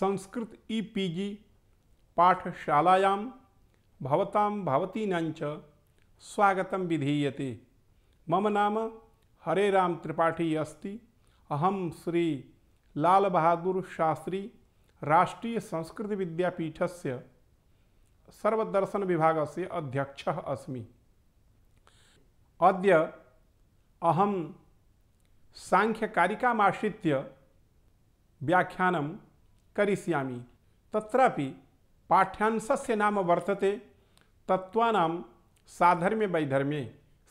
Sanskrit E P G पाठशालायां स्वागत विधीये मम नाम राम त्रिपाठी अस्त अहम श्री लाल बहादुर शास्त्री राष्ट्रीय संस्कृत विद्यापीठ से सर्वदर्शन विभाग से अध्यक्ष अस्मि अद्य अहम सांख्यकारिकाश्रि व्याख्यानम करिष्यामि तत्रापि पाठ्यांशस्य नाम वर्तते तत्त्वानां साधर्म्य वैधर्म्ये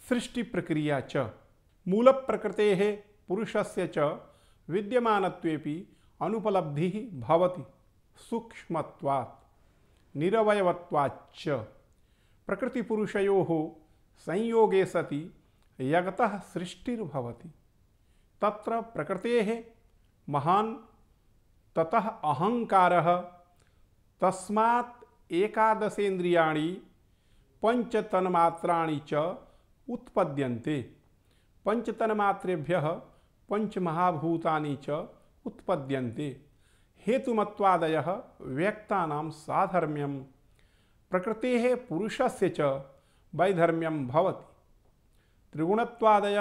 सृष्टि प्रक्रिया च मूल प्रकृते पुरुषस्य च विद्यमानत्वेपि अनुपलब्धिः भवति सूक्ष्मत्वात् निरवयवत्वाच्च प्रकृतिपुरुषयोः संयोगे सति यगतः सृष्टिर्भवति तत्र प्रकृतेः महान् ततः अहंकार तस्मा पंचतन च उत्पद्यन्ते पंचतन्मात्रेभ्य पंचमहाभूतानि च उत्पद्यन्ते हेतुमत्वादय व्यक्ता साधर्म्यम प्रकृते पुरुष से वैधर्म्यम भवति त्रिगुणत्वादय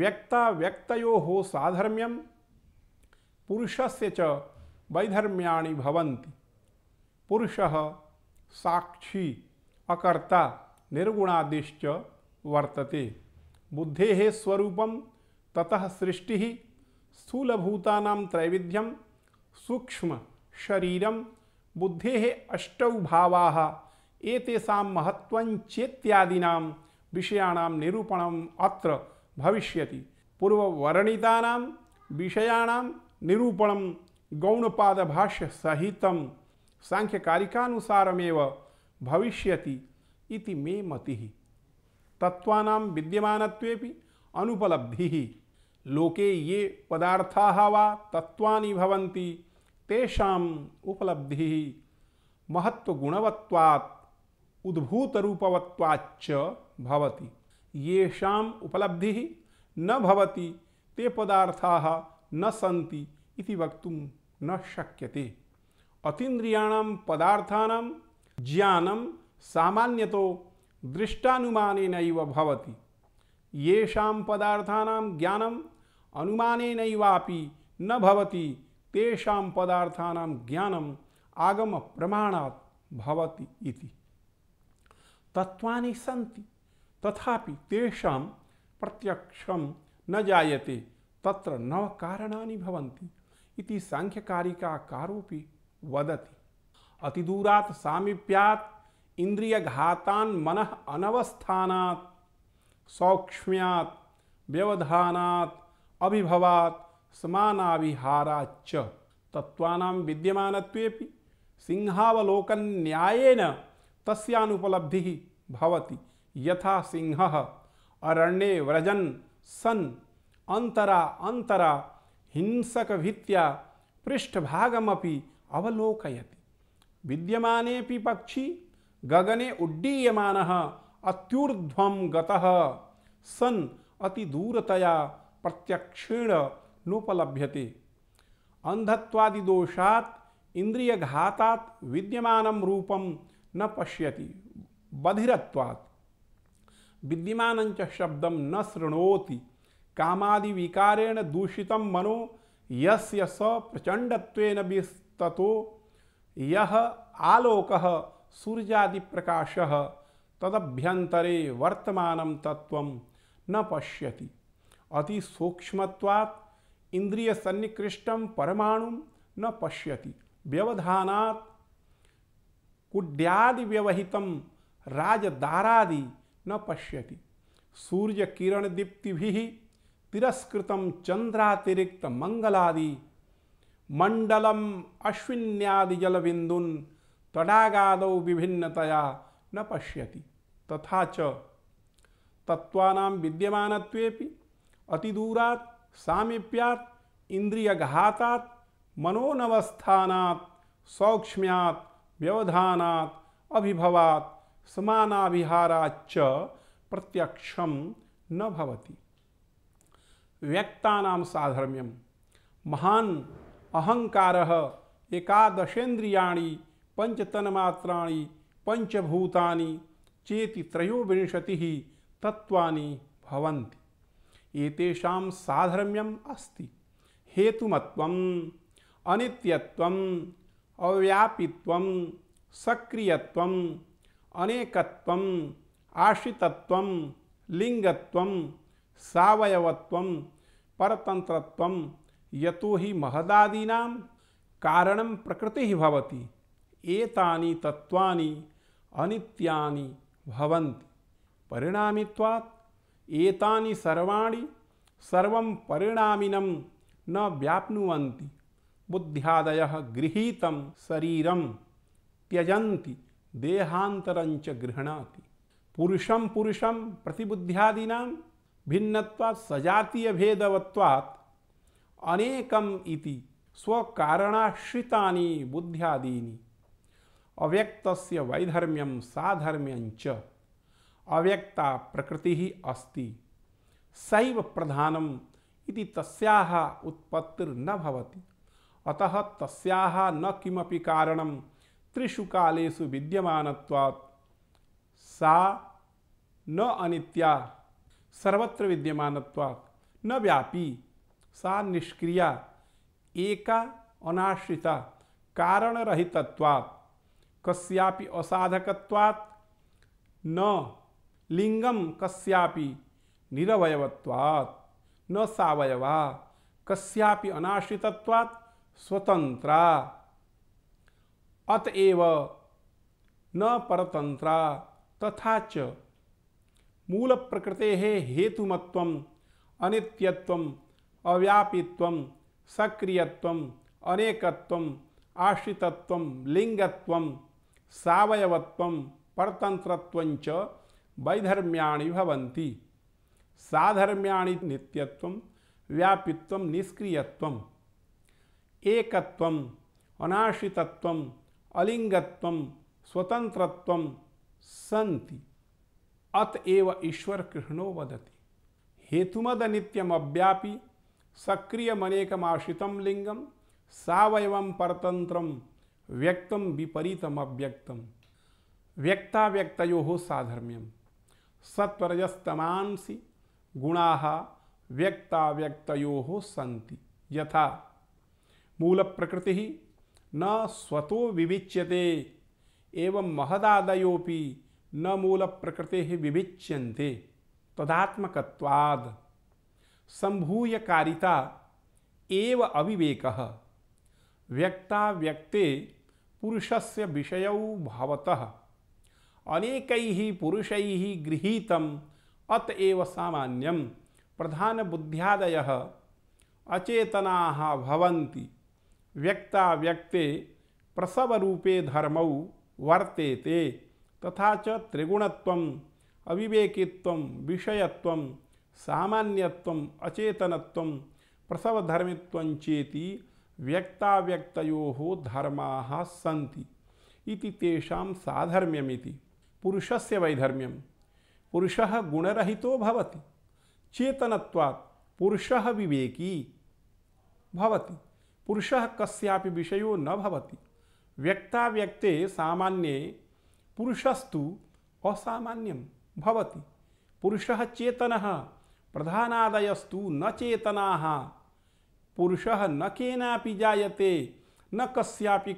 व्यक्ता व्यक्तो साधर्म्यम पुरुष से वैधर्म्याणि भवन्ति साक्षी अकर्ता निर्गुणादिश्च वर्तते बुद्धे स्वूप ततः सृष्टि स्थूलभूतानां त्रैविध्यं सूक्ष्मशरीरं बुद्धेः अष्टौ भावाः एतेषां महत्त्वं चेत्यादीनां विषयाणां निरूपणम् अत्र भविष्यति पूर्ववर्णितानां विषयाणां निरूपण निरूपणं गौणपादभाष्यसहितं सांख्यकारिकानुसारमेव भविष्यति भविष्य मे मति तत्वा विद्यम अनुपलब्धि लोके ये पदार्थ वा तत्त्वानि भवन्ति तेषाम् उद्भूतरूपवत्वाच्च भवति येषाम् उपलब्धिः न भवति ते पदार्थाः न सन्ति इति वक्तुं न शक्यते अतीन्द्रियाणां पदार्थानां ज्ञानं सामान्यतो दृष्टानुमानेनैव भवति येषां पदार्थानां ज्ञानम् अनुमानेनैवापि न भवति तेषां पदार्थानां ज्ञानम् आगमप्रमाणात् भवति इति तत्त्वानि सन्ति तथापि तेषां प्रत्यक्षं न जायते तत्र नव कारणानि भवन्ति इति सांख्यकारिकाकारोपि वदति अतिदूरात् सामीप्यात् इन्द्रियघातान् मनः अनवस्थानात् सौक्ष्म्यात् व्यवधानात् अभिभवात् समानाविहाराच्च तत्त्वानां विद्यमानत्वेपि सिंहावलोकन्यायेन तस्यानुपलब्धिः भवति यथा सिंहः अरण्ये व्रजन् सन् अंतरा अंतरा हिंसक भित्या पृष्ठभागमपि अवलोकयति विद्यमानेपि पक्षी गगने उड्डीयम अत्युर्ध्वं गतः सन् अतिदूरतया प्रत्यक्षेण नोपलभ्यते अंधत्वादिदोषात् इंद्रियघातात् विद्यमानं रूपं न पश्य बधिवाद विद्यमानञ्च शब्द न शृणोति कामादि विकारेण दूषित मनो यस्य स प्रचंडत्वेन विस्ततो यह आलोक सूर्यादि प्रकाश तदभ्यंतरे वर्तमान तत्व न पश्यति अति सूक्ष्मत्वात् इंद्रिय सन्निकृष्ट परमाणु न पश्यति व्यवधानात् कुड्यादि व्यवहित राजदारादि न पश्यति सूर्य किरण दीप्ति भी तिरस्कृतम चंद्रातिरिक्त मंगलादि मंडलम अश्विन्यादि जलबिंदुन तड़ागाद विभिन्नतया न पश्यति तथा च तत्वानां विद्यमानत्वेपि अतिदूरात् सामीप्यात् इंद्रियघातात् मनोनवस्थानात् सौक्ष्म्यात् व्यवधानात् अभिभवात् समानाभिहाराच्च प्रत्यक्षम न भवति व्यक्ता साधर्म्यम महान अहंकार एकादशेन्द्रियाणी पंचतन्मात्राणी पंचभूता चेति त्रयोविंशति तत्वा भवन्ति एतेषां साधर्म्यम् अस्ति हेतुमत्वम् अनित्यत्वम् अव्यापित्वम् सक्रियत्वम् अनेकत्वम् आश्रितत्वम् लिंगत्वम् सावयवत्व परतंत्रत्व यतो हि महदादीना कारण प्रकृति ही भवति एतानि तत्वानि अनित्यानि भवन्ति परिणामित्वात् एतानि सर्वाणि सर्वं परिणामिनं न व्याप्नुवन्ति बुद्ध्यादयः गृहीतं शरीरं त्यजन्ति देहान्तरञ्च गृह्णाति पुरुषं पुरुषं प्रतिबुद्ध्यादीनां भिन्नत्वात् सजातीय भेदवत्वात् अनेकम इति स्वकारणाश्रितानि बुद्ध्यादीनि अव्यक्तस्य वैधर्म्यं साधर्म्यञ्च अव्यक्ता प्रकृतिः अस्ति सैव प्रधानम् इति तस्याः उत्पत्तिर्न भवति अतः तस्याः न किमपि कारणं त्रिषु कालेषु विद्यमानत्वात् सा न अनित्या सर्वत्र विद्यमानत्वात् न व्यापी सा निष्क्रिया एका अनाश्रिता कारण रहितत्वात् कस्यापि असाधकत्वात् न लिंगम कस्यापि निरवयवत्वात् न सावयवा कस्यापि अनाश्रितत्वात् स्वतंत्रा अतएव न परतंत्रा तथा च मूल प्रकृते हेतुमत्व अनित्यत्व अव्यापित्व सक्रियत्व अनेकत्व आश्रितत्व लिंगत्व सवयवत्व परतंत्रत्व वैधर्म्याणि भवन्ति साधर्म्याणि नित्यत्व व्यापित्व निष्क्रियत्व एकत्व अनाश्रितत्व अलिंगत्व स्वतंत्रत्व संति अतएव ईश्वर कृष्णो वदति हेतुमद नित्यम अव्यापी मनेकमाश्रित लिंगम सवयव परतंत्र व्यक्त विपरीतम व्यक्ता व्यक्ताव्यक्तो साधर्म्यम सत्वरजस्तमांसी गुणा व्यक्ताव्यक्तो सी यथा मूल प्रकृति न स्वतो विविच्यते एवं महदादयोपि न मूल प्रकृति ही विविच्यन्ते तदात्मकवाद संभूय कारिता एव अविवेक व्यक्ता व्यक्ते पुरुषस्य विषय भावतः अनेक पुरुष गृहीत अतएव सामान्यं प्रधानबुद्ध्यादयः अचेतनाः व्यक्ता व्यक्ते प्रसवरूपे धर्मौ वर्तेते तथा च त्रिगुणत्वम अविवेकित्वम विषयत्वम सामान्यत्वम अचेतनत्वम प्रसवधर्मित्वं चेति व्यक्ताव्यक्तयोः धर्माः सन्ति इति तेषां साधर्म्यमिति पुरुषस्य वैधर्म्यं पुरुषः गुणरहितो भवति विवेकी भवति पुरुषः कस्यापि विषयो न भवति व्यक्ताव्यक्ते पुरुषस्तु असामान्यम भवति पुरुषः प्रधानादयस्तु न चेतना पुरुषः न केनापि जायते न कस्यापि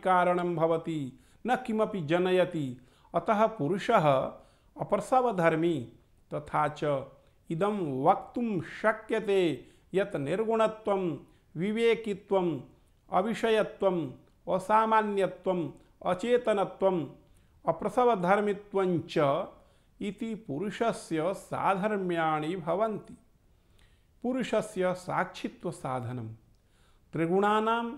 न किमपि जनयति अतः पुरुषः अपरसवधर्मी तथा च वक्त शक्य निर्गुण यत् निर्गुणत्वं विवेकित्वम् अविषयत्वम् अप्रसवधर्मित्वञ्च इति पुरुषस्य साधर्म्याणि भवन्ति पुरुषस्य साक्षित्वसाधनं त्रिगुणानाम्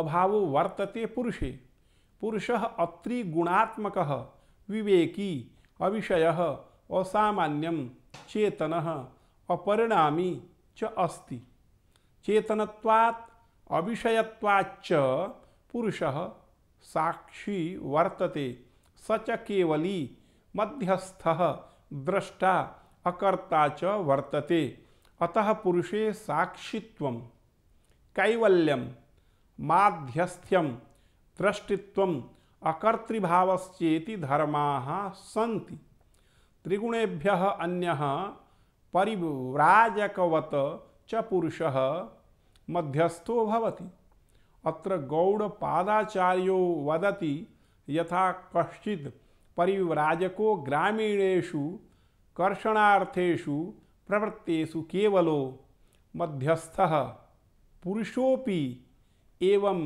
अभावो वर्तते पुरुषे पुरुषः अत्रिगुणात्मकः विवेकी अविषयः असामान्यं चेतनः अपरिणामी च अस्ति चेतनत्वात् अविषयत्वाच्च पुरुषः साक्षी वर्तते स केवली मध्यस्थ दृष्टा अकर्ता च वर्तते अतः पुरुषे साक्षित्व कैवल्यम माध्यस्थ्यम दृष्टित्व अकर्तृभावश्चेति धर्मा सी त्रिगुणेभ्य अन्य परिव्राजकवत च पुरुषः मध्यस्थो भवति अत्र गौड़पादाचार्यो वदति यथा कश्चित परिव्राजको ग्रामीणेशु कर्षणार्थेशु प्रवृत्तेषु केवलो मध्यस्थः पुरुषोपि एवं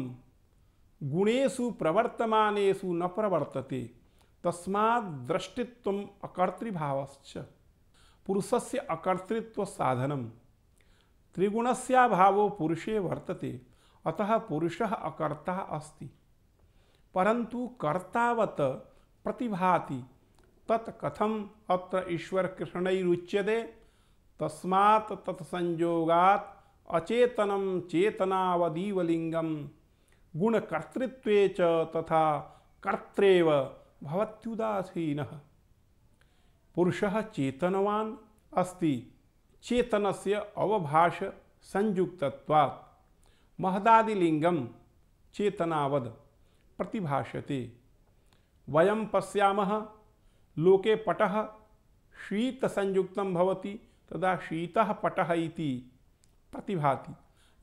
गुणेषु प्रवर्तमानेषु न प्रवर्तते तस्मात् दृष्टित्वम् अकर्तृभावश्च पुरुषस्य अकर्तृत्वसाधनं त्रिगुणस्याभावो पुरुषे वर्तते अतः पुरुषः अकर्ता अस्ति परंतु कर्तावत प्रतिभाति तत् कथम अत्र ईश्वर कृष्णैरुच्यते तस्मात् तत्संयोगात् अचेतनं चेतनावदीवलिङ्गं गुणकर्तृत्वे तथा कर्त्रेव भवत्युदासीनः पुरुषः चेतनवान् अस्ति चेतनस्य अवभाष संयुक्तत्वात् महदादिलिंगम चेतनावद प्रतिभाषते वयम पश्याम लोके पट शीत संयुक्त भवति तदा शीत पट प्रतिभाति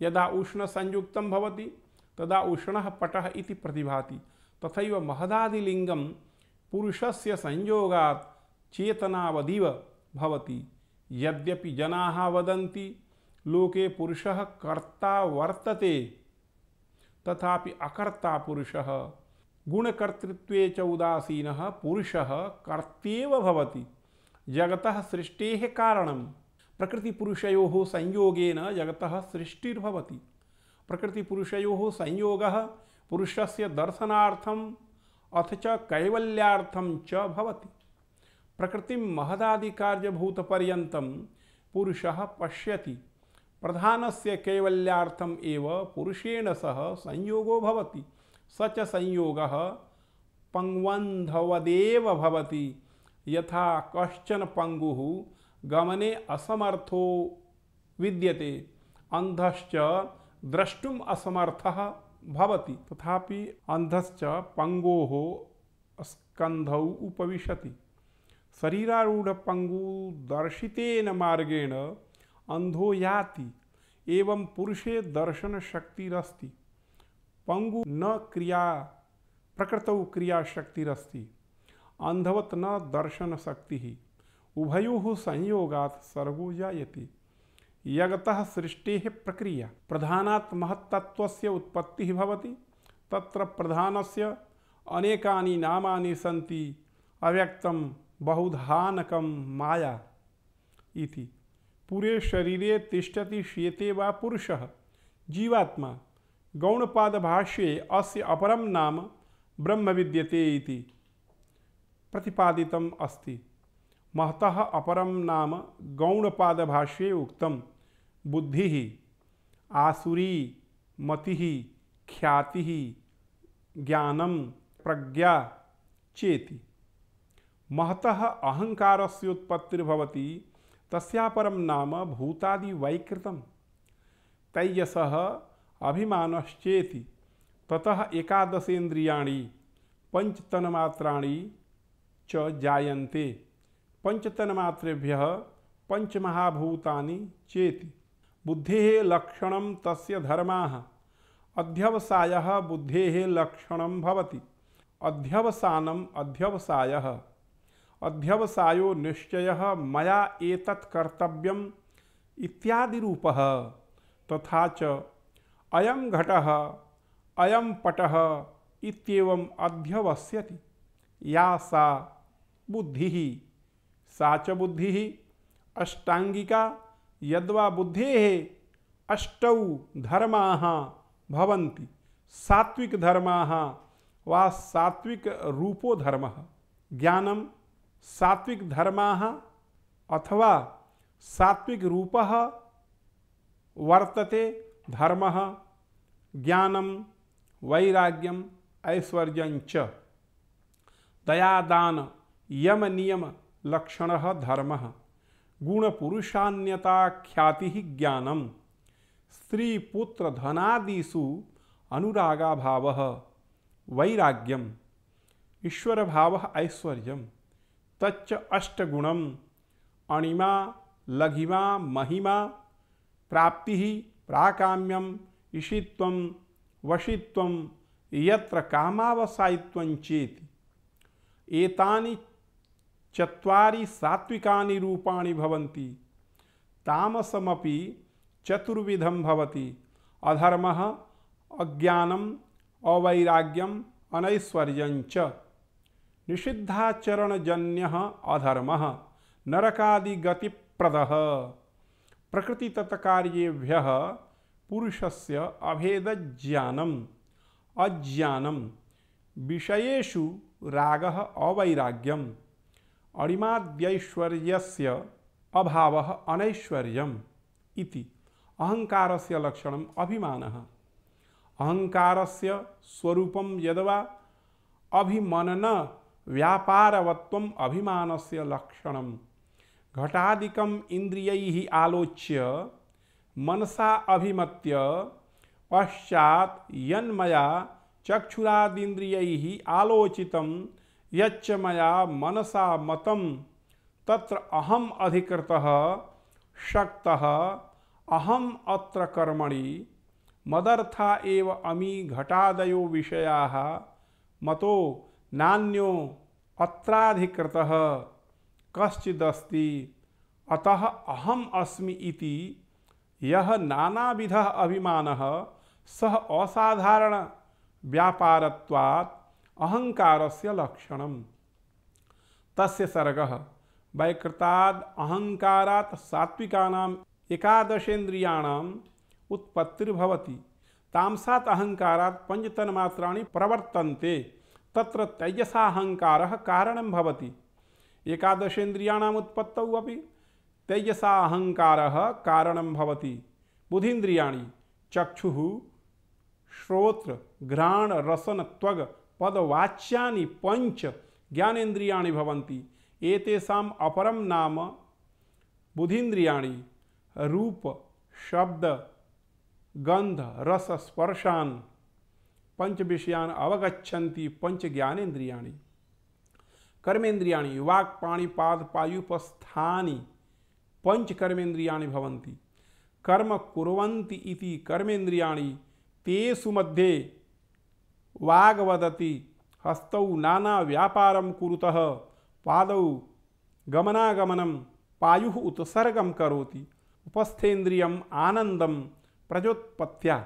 यदा उष्ण संयुक्त भवति तदा उष्ण पट प्रतिभाति तथा महदादिलिंगम पुरुषस्य संयोगात् चेतनावदिव भवति यद्यपि जनाः वदन्ति लोके पुरुषः कर्ता वर्तते तथापि अकर्ता पुरुषः गुणकर्तृत्वे च उदासीनः पुरुषः कर्त्येव भवति जगतः सृष्टेः कारणं प्रकृतिपुरुषयोः संयोगेन जगतः सृष्टिर्भवति प्रकृतिपुरुषयोः संयोगः पुरुषस्य दर्शनार्थम् अथ च कैवल्यार्थं च भवति प्रकृतिं महदादिकार्यभूतपर्यन्तं पुरुषः पश्यति प्रधान से कवल्याम पुरुषेण सह संयोगो भवति स च संयोगः पंगवन्धवदेव भवति यथा कश्चन पंगुः गमने असमर्थो विद्यते अंधश्च द्रष्टुम असमर्थः भवति तथापि अंधश्च पंगोः स्कन्धौ उपविशति शरीरारूढपङ्गुदर्शितेन मार्गेण अंधो याति एवं पुरुषे दर्शन शक्ति शक्तिरस्ति पंगु न क्रिया प्रकृत क्रिया शक्ति शक्तिरस्ति अंधवत न दर्शन शक्ति ही उभयो संयोगात सर्वो जायति यगत सृष्टि प्रक्रिया प्रधानात् महत्तत्व उत्पत्ति भवति तत्र प्रधानस्य अनेकानि नामानि सन्ति अव्यक्तं बहुधानकं माया इति पूरे शरीरे तिष्ठति शेते वा पुरुष जीवात्मा गौणपाद भाष्ये अस्य अपरम नाम ब्रह्म विद्यते इति प्रतिपादितम अस्ति महतः अपरम नाम गौणपाद भाष्ये उक्तम बुद्धि आसुरी मति ख्याति ज्ञानम प्रज्ञा चेति महतः उत्पत्तिर्भवती तस्यापरम नाम भूतादि वैकृतम तैयस अभिमानश्चेति ततः एकादशेन्द्रियाणि पंचतन्मात्राणि च जायन्ते पंचतन्मात्रेभ्य पंचमहाभूतानि चेति बुद्धे लक्षण तस्य धर्माः अध्यवसाय बुद्धे लक्षण भवति अध्यवसानम् अध्यवसाय अध्यवसायो निश्चय मया एतत् कर्तव्य इत्यादि रूप तथा च अयम घट अयम पट इतम अध्यवस्यति या सा बुद्धि सा च बुद्धि अष्टांगिका यद्वा बुद्धे अष्टौ धर्मा भवन्ति सात्विक धर्मा वा सात्विक रूपो धर्म ज्ञानम सात्विक धर्माः अथवा सात्विक रूप वर्तते धर्म ज्ञानम वैराग्यम ऐश्वर्य च दयादान यम नियम लक्षण धर्म गुण पुरुषान्यता ख्याति ज्ञानम स्त्री पुत्र धनादिषु अनुरागा भाव वैराग्यम ईश्वर भाव ऐश्वर्यम तच्च अष्टगुणम अणिमा लघिमा महिमा प्राप्ति प्राकाम्यम ईशित्व वशित्व यत्र कामावसायित्व चेत एतानि चत्वारि सात्विकानि रूपाणि भवन्ति तामसमपि चतुर्विधं भवति अधर्मः अज्ञानम् अवैराग्यम् अनैश्वर्यञ्च निषिद्धाचरणजन्य अधर्म नरकादिगतिप्रद प्रकृतितत्कार्येभ्य पुरुषस्य अभेदज्ञानम अज्ञानम विषयेषु राग अवैराग्यम अणिमाद्यैश्वर्यस्य अभावः अनैश्वर्यम् इति अहङ्कारस्य लक्षणम् अभिमानः अहङ्कारस्य स्वरूपं यद्वा अभिमनन व्यापारवत्व अभिमान से लक्षण घटादीक इंद्रिय आलोच्य मनसा अभिमत्य पश्चात यन्मया चक्षुरादींद्रिय आलोचित यच्च मया मनसा मतम तत्र अहम अधिकृत शक्त अहम अत्र कर्मणि मदर्था एव अमी घटादयो विषया मतो नान्यो अत्राधिकृत कश्चिदस्ति अतः अहम अस्मि इति यह नानाविध अभिमान सह असाधारण व्यापारत्वात् अहंकार से लक्षण तस्य सर्ग वैकृताद अहंकारात सात्विकानाम एकादशेन्द्रियाणाम उत्पत्तिर्भवति तामसात अहंकारात पंचतन्मात्राणि प्रवर्तन्ते तत्र तैजसाहङ्कारः कारणं भवति एकादशेन्द्रियाणाम् उत्पत्तौ अपि तैजसाहङ्कारः कारण भवति बुधीन्द्रियाणि चक्षुः श्रोत्र घ्राण रसन त्वग पदवाच्यानि पंच ज्ञानेन्द्रियाणि भवन्ति एतेषाम् अपरं नाम बुधीन्द्रियाणि रूप शब्द गंध रस स्पर्शान पंच विषयान अवगछति पंच ज्ञानेन्द्रियाणी कर्मेन्द्रियाणी वाक् पाणीपाद पायुपस्थानी पंच कर्मेन्द्रियाणी भवन्ति कर्म कुर्वन्ति इति कर्मेन्द्रियाणि तेषु मध्ये वाग् वदति हस्तौ नानाव्यापारं कुरुतः पादौ गमनागमनं पायुः उत्सर्गं करोति उपस्थेन्द्रियम् आनन्दं प्रजोत्पत्त्या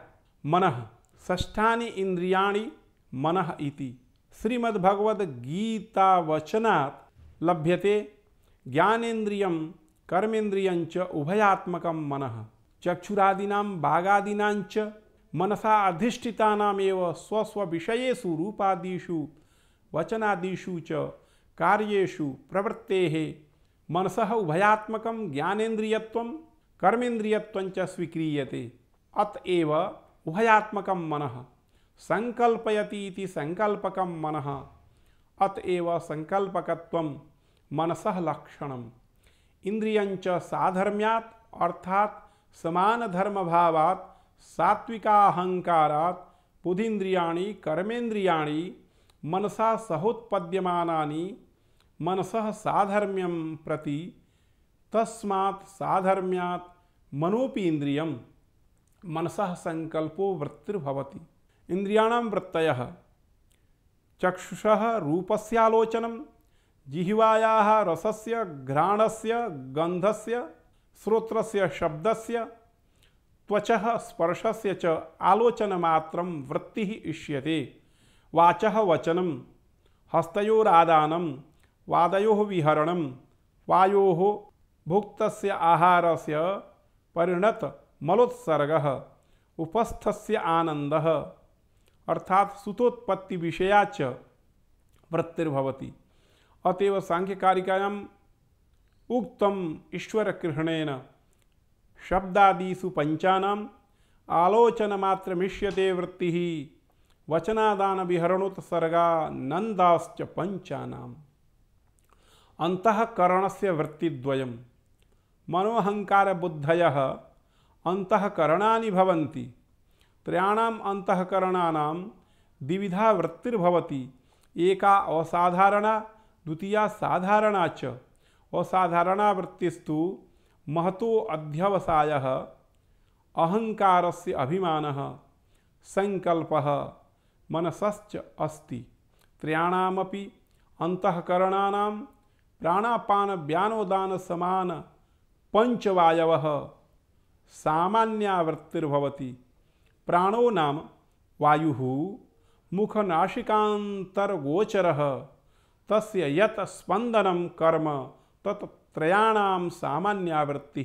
मनः षष्ठानी इंद्रियाणी मनः इति श्रीमद्भगवद्गीतावचनात् लभ्यते ज्ञानेन्द्रियं कर्मेन्द्रियञ्च उभयात्मकं मनः चक्षुरादीनां भागादीनाञ्च मनसा अधिष्ठितानामेव स्वस्वविषयेषु रूपादिषु वचनादिषु च कार्येषु प्रवृत्तेः मनसः उभयात्मकं ज्ञानेन्द्रियत्वं कर्मेन्द्रियत्वञ्च स्वीक्रियते अत एव उभयात्मक मन संकल्पयती संकल्पक मन अतएव संकल्पक मनस लक्षण इंद्रिय लक्षणम् साधर्म्यात् अर्थात समान धर्म भावात सात्विकाहंकारात बुधिंद्रियाणी कर्मेन्द्रियाणी मनसा सहोत्पद्यमानानि मनस साधर्म्यं प्रति तस्मात् साधर्म्यात् मनोपि मनसः सङ्कल्पो वृत्तिर्भवति इन्द्रियाणां वृत्तयः चक्षुषः रूपस्यालोचनं जिह्वायाः रसस्य घ्राणस्य गन्धस्य श्रोत्रस्य शब्दस्य त्वचः स्पर्शस्य च आलोचनमात्रं वृत्तिः इष्यते वाचः वचनं हस्तयोरादानं वादयोः विहरणं भुक्त आहार से परिणत मलोत्सर्ग उपस्थ से आनंद अर्थात सुतोत्पत्ति च वृत्तिर्भवती अतएव सांख्यकारिकायाम उक्तम ईश्वर ग्रहणेन शब्दादीसु पंचा आलोचन मात्र मिष्यते वृत्ति वचनादान विहरणोत्सर्गा नंदाश्च पंचा अंतकरण से वृत्तिद्वय मनोहंकार बुद्धय अंतकरणी भवन्ति त्रयाणाम अंतकरणा द्विविधा वृत्तिर्भवति एका असाधारणा द्वितीया साधारणा च असाधारणा वृत्तिस्तु महतो अध्यवसाय अहंकार से अभिम संकल्प मनसच अस्ति अंतकरणा अंतकरणानाम प्राणापान व्यानोदान सामन पंचवायव सामान्यावृत्तिर्भवती प्राणो नाम वायु मुखनाशिकांतरगोचर तस्य यत कर्म तत्त्रयाणाम सामान्यावृत्ति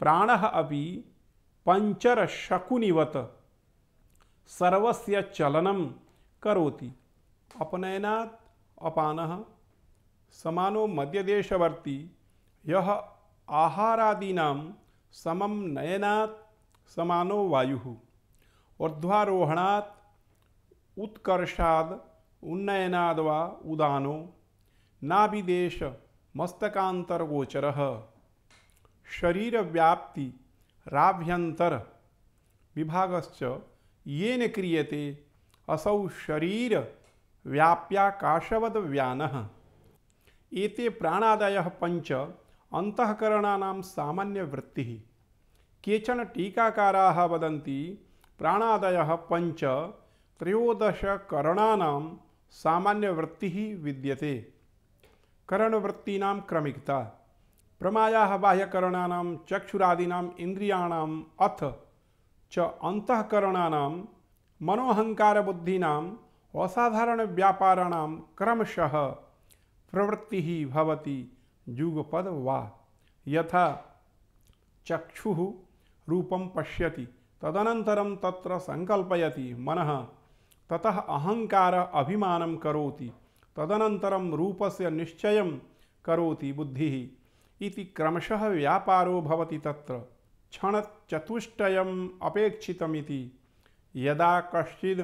प्राण अभी पंचरशकुनिवत शकुनिवत सर्वस्य चलनम करोति अपनयनात् अपान समानो मध्यदेशवर्ती यह आहारादीनाम समम नयनात् समानो वायु ऊर्ध्वारोहणात् उत्कर्षाद उन्नयनाद वा उदानो नाभिदेश मस्तकांतरगोचर शरीर व्याप्ति राभ्यंतर विभागश्च येन क्रियते असौ शरीर व्याप्याकाशवद व्यान एते प्राणादय पंच अंतकरणा सामान्य वृत्ति केचन टीकाकाराः वदन्ति प्राणादयः पञ्च त्रयोदशकरणानां सामान्यवृत्तिः विद्यते करणवृत्तीनां क्रमिकता प्रमाया बाह्यकरण चक्षुरादीना इंद्रिया अथ च अंतकरण मनोहंकारबुद्धीना असाधारण असाधारणव्यापाराणां क्रमशः प्रवृत्ति भवति युगपद वा यथा चक्षु रूपम पश्यति तदनन्तरं तत्र संकल्पयति मन ततः अहंकार अभिमानं करोति तदनन्तरं रूपस्य निश्चयं करोति बुद्धिः इति क्रमशः व्यापारो भवति तत्र क्षणचतुष्टयम् अपेक्षितमिति यदा कश्चिद्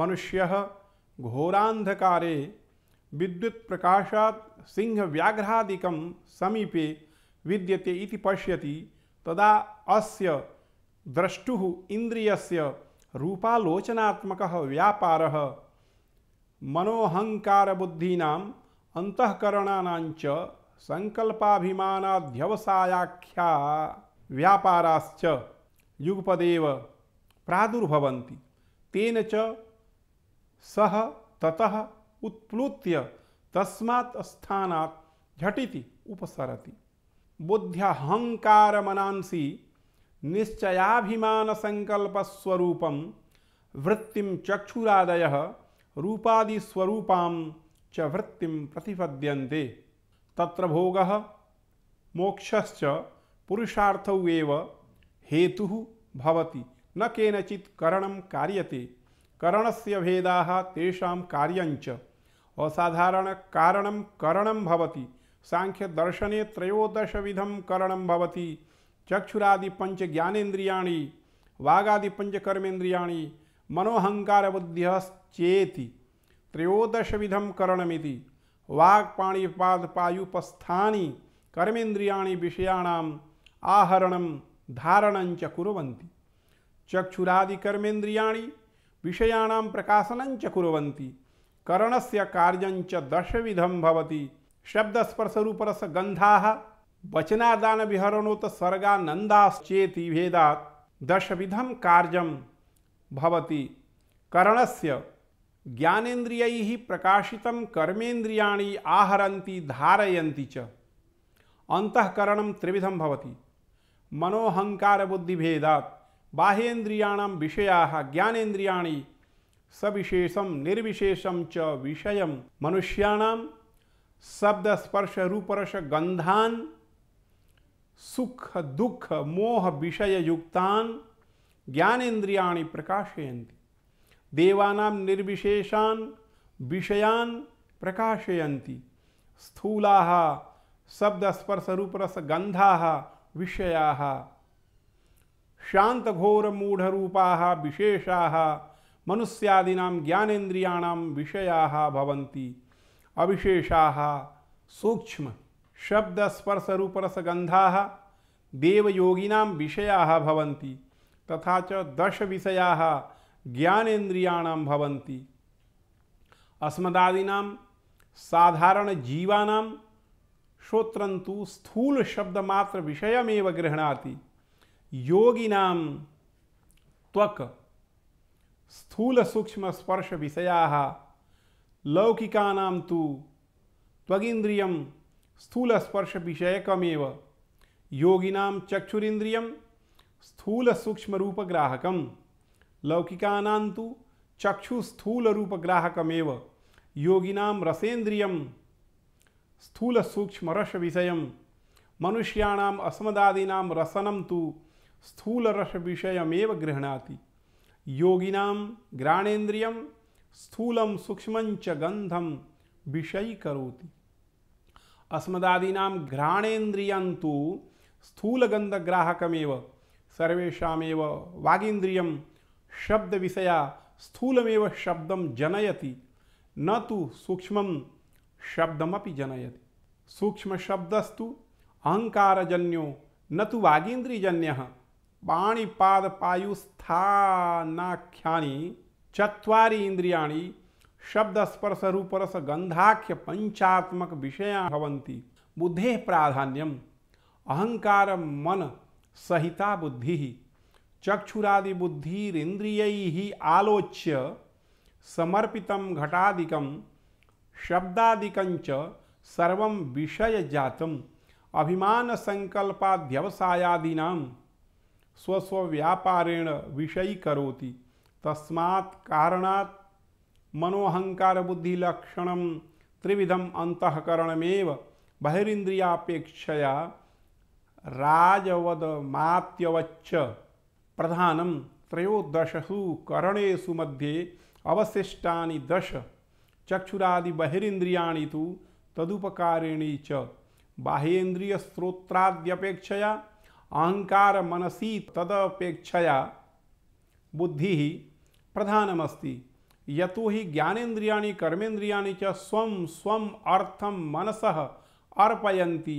मनुष्यः घोरांधकारे विद्युत्प्रकाशात् सिंहव्याघ्रादिकं समीपे विद्यते इति पश्यति तदा अस्य द्रष्टुः इन्द्रियस्य रूपालोचनात्मकः व्यापारः मनोहङ्कारबुद्धीनाम् अन्तःकरणानाञ्च सङ्कल्पाभिमानाध्यवसायाख्या व्यापाराश्च युगपदेव प्रादुर्भवन्ति तेन च सः ततः उत्प्लुत्य तस्मात् स्थानात् झटिति उपसरति बुद्ध्यहङ्कारमनांसि निश्चयाभिमानसङ्कल्पस्वरूपं वृत्तिं चक्षुरादयः रूपादिस्वरूपां च वृत्तिं प्रतिपद्यन्ते तत्र भोगः मोक्षश्च पुरुषार्थौ एव हेतुः भवति न केनचित् करणं कार्यते करणस्य भेदाः तेषां कार्यञ्च असाधारणकारणं करणं भवति सांख्यदर्शने त्रयोदशविधं करणं भवति चक्षुरादिपञ्चज्ञानेन्द्रियाणि वागादिपञ्चकर्मेन्द्रियाणि मनोहङ्कारबुद्ध्यश्चेति त्रयोदशविधं करणमिति वाक्पाणिपादपायुपस्थानि कर्मेन्द्रियाणि विषयाणाम् आहरणं धारणञ्च कुर्वन्ति चक्षुरादिकर्मेन्द्रियाणि विषयाण प्रकाशन विषयाणां प्रकाशनञ्च कुर्वन्ति करणस्य कार्यञ्च दशविधं भवति शब्दस्पर्शरूपरस गन्धाः वचनादानविहरणोत सर्गानन्दाश्चेति भेदात् दशविधं कार्यं भवति करणस्य ज्ञानेन्द्रियैः प्रकाशितं कर्मेन्द्रियाणि आहरन्ति धारयन्ति च अन्तःकरणं त्रिविधं भवति भेदात बाह्येन्द्रियाणां विषया ज्ञानेन्द्रिया सविशेषं निर्विशेषम च विषय मनुष्याण रूपरस सुख विषयं मनुष्याणां शब्दस्पर्शरूपरसगन्धान् सुखदुःखमोहविषययुक्तान् ज्ञानेन्द्रियाणि प्रकाशयन्ति देवानां निर्विशेषान् विषयान् प्रकाशयन्ति रूपरस गंधा विषया शान्तघोरमूढरूपाः विशेषाः विशेषा मनुष्यादीना ज्ञानेन्द्रिया विषया अविशेषा सूक्ष्म शब्दस्पर्शरूपरसगन्धाः गंधा देवयोगिना विषया तथा च साधारण ज्ञानेन्द्रियाणां श्रोत्रंतु स्थूल शब्द मात्र विषयमेव गृहणाति नाम त्वक स्थूल सूक्ष्म स्पर्श विषया लौकिकानाम तो त्वगिंद्रियम स्थूल स्पर्श विषयकमेव योगिनाम चक्षुरीद्रिय स्थूल सूक्ष्म रूपग्राहकम लौकिकानां तो चक्षुस्थूल स्थूल रूपग्राहकमेव योगिनाम रसेन्द्रिय स्थूल सूक्ष्म रस विषय मनुष्याण अस्मदादीना रसनम तो विषय योगिना घ्राणेन्द्रिय स्थूल ग्राणेन्द्रियं गंधम विषय करोति अस्मदादीना घ्राणेन्द्रिय तो तु स्थूलगन्धग्राहकमेव सर्वेषामेव शब्द विषया स्थूलमेव शब्द जनयति न तो सूक्ष्म शब्दमी जनयति सूक्ष्मशब्दस्तु अहंकारजन्यो न तो वागीन्द्रियजन्यः पायु पायुस्थानाख्यानि चत्वारि इंद्रियाणि शब्द स्पर्श रूप रस गंधाख्य पंचात्मक विषया भवन्ति बुद्धे प्राधान्यम अहंकार मन सहिता बुद्धि चक्षुरादि ही आलोच्य समर्पित घटादिक शब्दादिक सर्व विषय जातम अभिमान संकल्पाध्यवसायादीना स्वस्व्यापारेण विषयी करोति तस्मात् कारणात् मनोहंकार बुद्धिलक्षणम त्रिविधम अंतकरणमेव बहिरिंद्रियापेक्षया राजवदमात्यवच्च प्रधानम त्रयोदशसु करणेषु मध्ये अवशिष्टानि दश चक्षुरादि बहिरिंद्रियाणि तु तदुपकारिणी च बाह्येन्द्रियस्त्रोत्राद्यपेक्षया अहंकार मनसी तदपेक्षया बुद्धि प्रधानमस्ति यतो हि ज्ञानेन्द्रिया कर्मेन्द्रिया च स्व स्व अर्थम मनस अर्पयती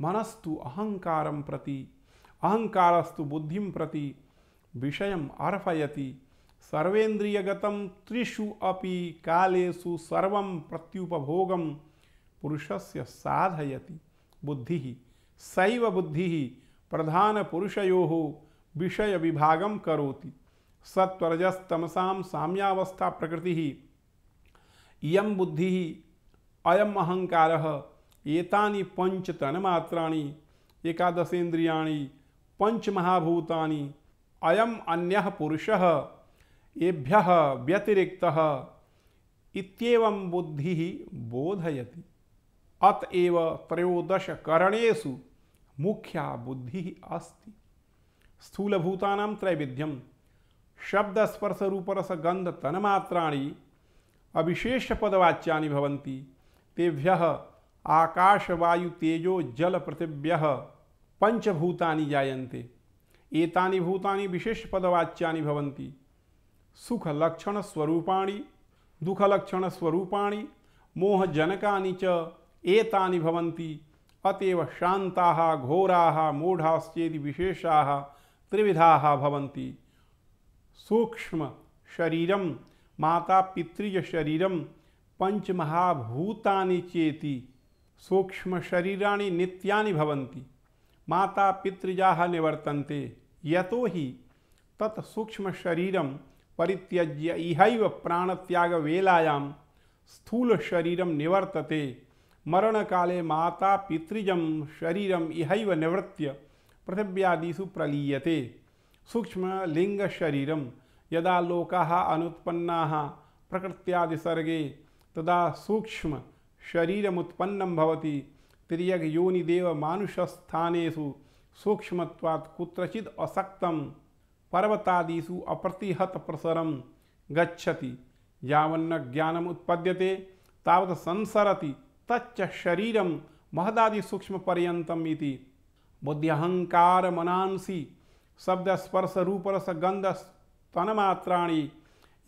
मनस्तु अहंकार प्रति अहंकारस्तु बुद्धि प्रति विषय अर्पयति सर्वेन्द्रियगतम त्रिषु अपि कालेषु सर्वं प्रत्युपभोगं पुरुषस्य साधयति बुद्धि सैव बुद्धि प्रधानपुरुषयो विषयविभागं करोति सत्वरजस्तमसां साम्यावस्था प्रकृतिः इयं बुद्धिः अयम् अहङ्कारः एतानि पञ्चतन्मात्राणि एकादशेन्द्रियाणि पंच अयम् अयम पुरुषः येभ्यः व्यतिरिक्तः इत्येवं बुद्धिः बोधयति अतएव त्रयोदशकरणेषु मुख्या बुद्धि अस्ति स्थूलभूतानां त्रैविध्यम शब्द स्पर्श रूप रस गंध तन्मात्राणि अविशेष पदवाच्यानि भवन्ति तेभ्यः आकाश वायु तेजो जल पृथिव्यः पंचभूतानि जायन्ते एतानि भूतानि विशेष पदवाच्यानि भवन्ति सुख लक्षण स्वरूपाणि दुख लक्षण स्वरूपाणि मोह जनकानि च एतानि भवन्ति अतएव शांता घोरा मूढ़ाश्चे विशेषा त्रिविधा सूक्ष्म शरीर माता पितृज पंच महाभूता चेति सूक्ष्म शरीरा नित्यानि भवन्ति माता पितृजाः निवर्तन्ते यतो हि तत् सूक्ष्म शरीर परित्यज्य इहैव प्राणत्यागवेलायां स्थूलशरीरं निवर्तते मरणकाले माता पितृज शरीरम् इहैव निवृत्य पृथिव्यादिषु प्रलीयते सूक्ष्मलिङ्गशरीरं यदा लोका अनुत्पन्नाः प्रकृत्यादिसर्गे तदा सूक्ष्मशरीरमुत्पन्नं भवति सूक्ष्म सूक्ष्मत्वात् कुत्रचित् असक्तं पर्वतादिषु अप्रतिहतप्रसरं गच्छति यावन्न ज्ञानमुत्पद्यते तावत् संसरति तच्च शरीरम महदादि सूक्ष्म पर्यंतम इति बुद्ध्यहंकार मनांसी शब्द स्पर्श रूप रस गंध तनमात्राणी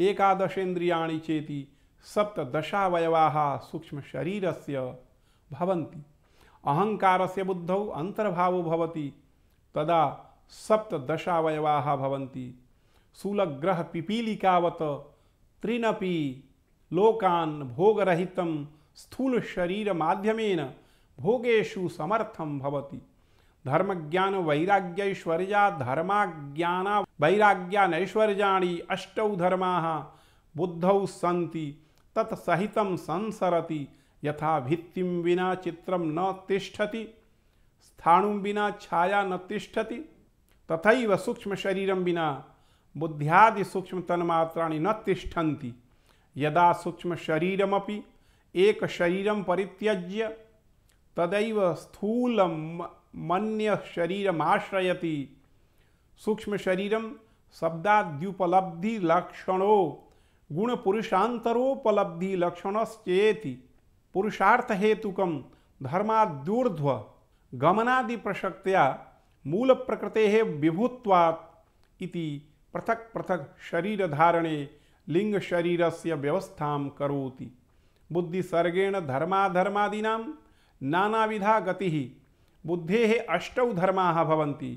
एकादशेन्द्रिया चेति दशावयवा सूक्ष्म शरीर से अहंकार से बुद्धौ अंतर्भाव भवति तदा सप्तदशावयवा शूलग्रह पिपीलिकावत त्रिनपी लोकान् भोगरहितं स्थूल शरीर माध्यमेन भोगेशु समर्थम भवति धर्म ज्ञान वैराग्यैश्वर्या धर्माज्ञाना वैराग्यानैश्वर्याणि अष्टौ धर्माः बुद्धौ सन्ति तत्सहितं संसरति यथा भित्तिं विना चित्रं न तिष्ठति स्थाणु विना छाया न तिष्ठति तथैव सूक्ष्म शरीरं विना बुद्ध्यादि सूक्ष्म तन्मात्राणि न तिष्ठन्ति यदा सूक्ष्म शरीरमपि एक शरीरम परित्यज्य तदैव स्थूल मन्य शरीरम आश्रयति सूक्ष्म शरीरम शब्दाद्युपलब्धि लक्षणो गुण पुरुषांतरोपलब्धि लक्षणश्चेति पुरुषार्थ हेतुकम धर्माद्यूर्ध्व गमनादि प्रशक्तिया मूल प्रकृते विभुवात् इति पृथक पृथक शरीर धारणे लिंग शरीरस्य व्यवस्था करोती बुद्धिसर्गेण धर्माधर्मादीना नानाविधा गति बुद्धे अष्ट धर्मा भवन्ति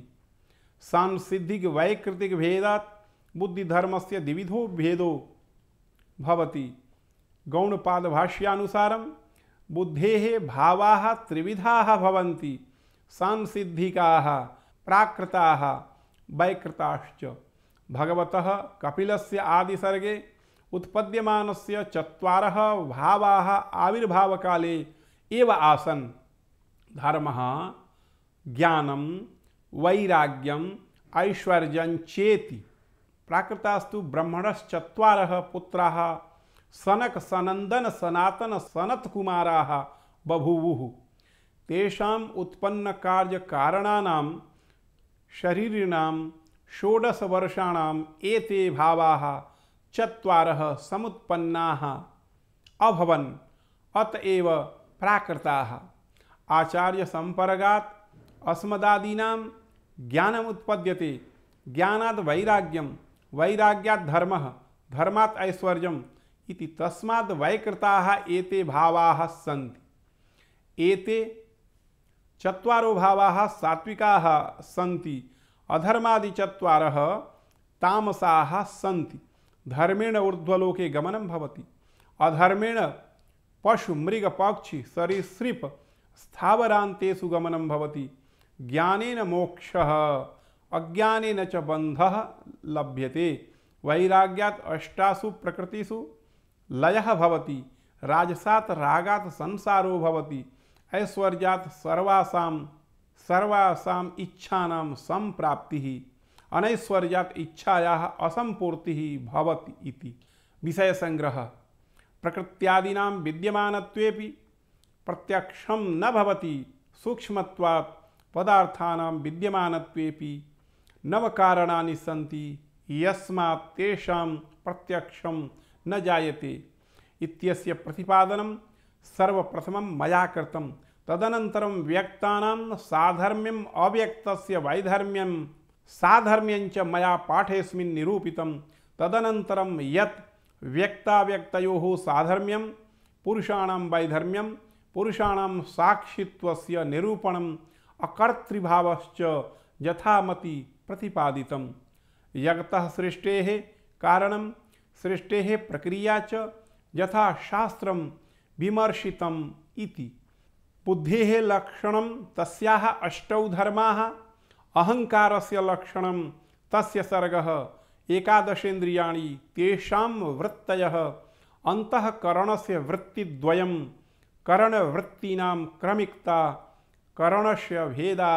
वैकृतिक भेदात बुद्धिधर्म से द्विविधो भेदो भवति गौणपाद बुद्धे भावा त्रिविधा भवन्ति सांसिद्धिका प्राकृता वैकृताश्च भगवतः कपिलस्य आदिसर्गे उत्पद्यमानस्य चत्वारः भावाः आविर्भावकाले एव आसन् धर्मः ज्ञानं वैराग्यम् ऐश्वर्यं चेति प्राकृतास्तु ब्रह्मणश्चत्वारः पुत्र सनक सनंदन सनातन सनत कुमाराः बभूवुः तेषाम् उत्पन्नकार्यकारणानां शरीरिणां षोडशवर्षाणाम् एते भावाः चुवार समुत्पन्ना अभवन अतएव प्राकृता आचार्य संपर्गा अस्मदादीना ज्ञान उत्पद्य ज्ञाद वैराग्यम वैराग्या धर्म धर्मात् ऐश्वर्य तस्मा वैकृता एते भावा सी एते चत्वारो भावाः सात्विकाः सी अधर्मादि चत्वारः तामसाः सन्ति धर्मेण ऊर्धलोके गमनम भवति अधर्मेण पशु मृग पक्षी सरीसृप स्थावरांतेषु गमनं भवति ज्ञानेन मोक्षः अज्ञानेन च बन्धः लभ्यते वैराग्यात् अष्टासु प्रकृतिसु लयः भवति राजसात रागात संसारो भवति ऐश्वर्यात सर्वासाम सर्वासाम इच्छानाम संप्राप्ति अनैश्वर्या इच्छायाः असंपूर्ति भवति इति विषयसङ्ग्रहः प्रकृत्यादीनां विद्यमानत्वेपि प्रत्यक्षं न भवति सूक्ष्मत्वात् पदार्थानां विद्यमानत्वेपि नवकारणानि सन्ति यस्मात् तेषां न जायते इत्यस्य प्रतिपादन सर्वप्रथम मैं कृत तदनतर व्यक्ता साधर्म्यम अव्यक्त वैधर्म्यम साधर्म्यञ्च मया पाठेऽस्मिन् निरूपितं तदनन्तरं यत् व्यक्ताव्यक्तयोः साधर्म्यं पुरुषाणां वैधर्म्यं पुरुषाणां साक्षित्वस्य निरूपणम् अकर्तृभावश्च यथामति प्रतिपादितं यगतः सृष्टेः कारणं सृष्टेः प्रक्रिया च यथा शास्त्रं विमर्शितम् इति बुद्धेः लक्षणं तस्याः अष्टौ धर्माः अहंकार से लक्षण तस् सर्ग एकादशेन्द्रिया तृत्त अंतकरण से वृत्तिद्वय कर्णवृत्तीना क्रमिकता कर्ण भेदा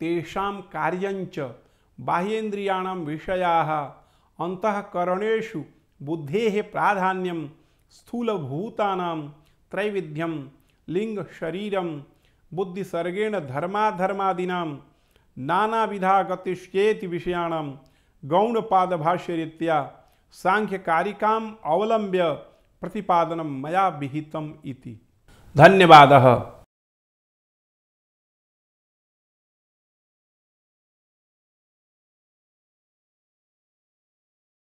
तेषाम कार्यञ्च बाह्येन्द्रिया विषया अंतकु बुद्धे प्राधान्यम स्थूलभूतानां लिंग शरीरम बुद्धि सर्गेण धर्माधर्मादीनाम नाना विधा गतिश्चेत विषयाण गौण पाद भाष्य रीत्या सांख्य अवलंब्य प्रतिपादनम मया विहितम इति धन्यवाद